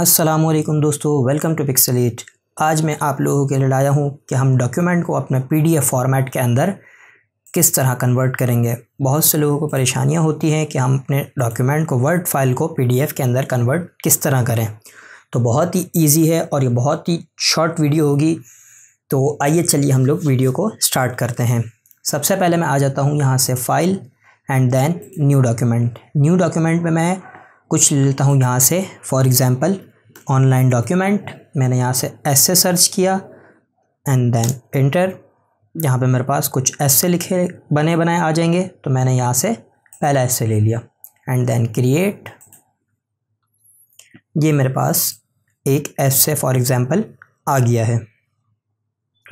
असलम दोस्तों welcome to pixel eight आज मैं आप लोगों के लिए लाया हूँ कि हम डॉक्यूमेंट को अपने पीडीएफ फॉर्मेट के अंदर किस तरह कन्वर्ट करेंगे बहुत से लोगों को परेशानियाँ होती हैं कि हम अपने डॉक्यूमेंट को वर्ड फाइल को पीडीएफ के अंदर कन्वर्ट किस तरह करें तो बहुत ही ईजी है और ये बहुत ही शॉर्ट वीडियो होगी तो आइए चलिए हम लोग वीडियो को स्टार्ट करते हैं सबसे पहले मैं आ जाता हूँ यहाँ से file and then new document new document में मैं कुछ लेता हूँ यहाँ से फॉर एग्ज़ाम्पल ऑनलाइन डॉक्यूमेंट मैंने यहाँ से एस से सर्च किया एंड देन इंटर यहाँ पे मेरे पास कुछ एस से लिखे बने बनाए आ जाएंगे तो मैंने यहाँ से पहला एस से ले लिया एंड देन क्रिएट ये मेरे पास एक एस से फॉर एग्ज़ाम्पल आ गया है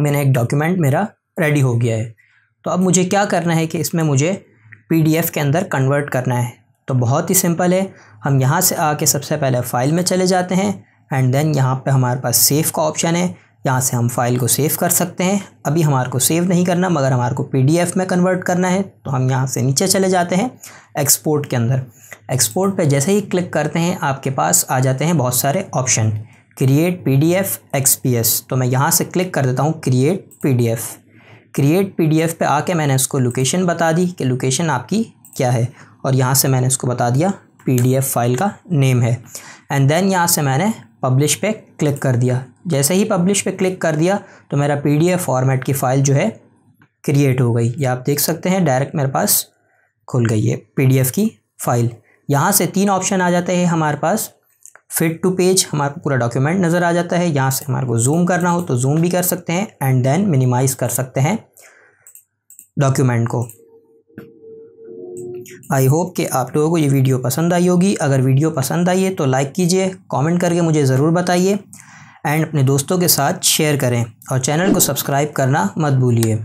मैंने एक डॉक्यूमेंट मेरा रेडी हो गया है तो अब मुझे क्या करना है कि इसमें मुझे पीडीएफ के अंदर कन्वर्ट करना है तो बहुत ही सिंपल है हम यहाँ से आके सबसे पहले फ़ाइल में चले जाते हैं एंड देन यहाँ पे हमारे पास सेव का ऑप्शन है यहाँ से हम फाइल को सेव कर सकते हैं अभी हमारे को सेव नहीं करना मगर हमारे को पी में कन्वर्ट करना है तो हम यहाँ से नीचे चले जाते हैं एक्सपोर्ट के अंदर एक्सपोर्ट पर जैसे ही क्लिक करते हैं आपके पास आ जाते हैं बहुत सारे ऑप्शन क्रिएट पी एस तो मैं यहाँ से क्लिक कर देता हूँ create P F create P PDF पे आके मैंने उसको लोकेशन बता दी कि लोकेशन आपकी क्या है और यहाँ से मैंने इसको बता दिया पी फाइल का नेम है एंड देन यहाँ से मैंने पब्लिश पे क्लिक कर दिया जैसे ही पब्लिश पे क्लिक कर दिया तो मेरा पी फॉर्मेट की फ़ाइल जो है क्रिएट हो गई या आप देख सकते हैं डायरेक्ट मेरे पास खुल गई है पी की फ़ाइल यहाँ से तीन ऑप्शन आ जाते हैं हमारे पास फिट टू पेज हमारे को पूरा डॉक्यूमेंट नज़र आ जाता है यहाँ से हमारे को जूम करना हो तो जूम भी कर सकते हैं एंड देन मिनिमाइज़ कर सकते हैं डॉक्यूमेंट को आई होप कि आप लोगों को ये वीडियो पसंद आई होगी अगर वीडियो पसंद आई है तो लाइक कीजिए कमेंट करके मुझे ज़रूर बताइए एंड अपने दोस्तों के साथ शेयर करें और चैनल को सब्सक्राइब करना मत भूलिए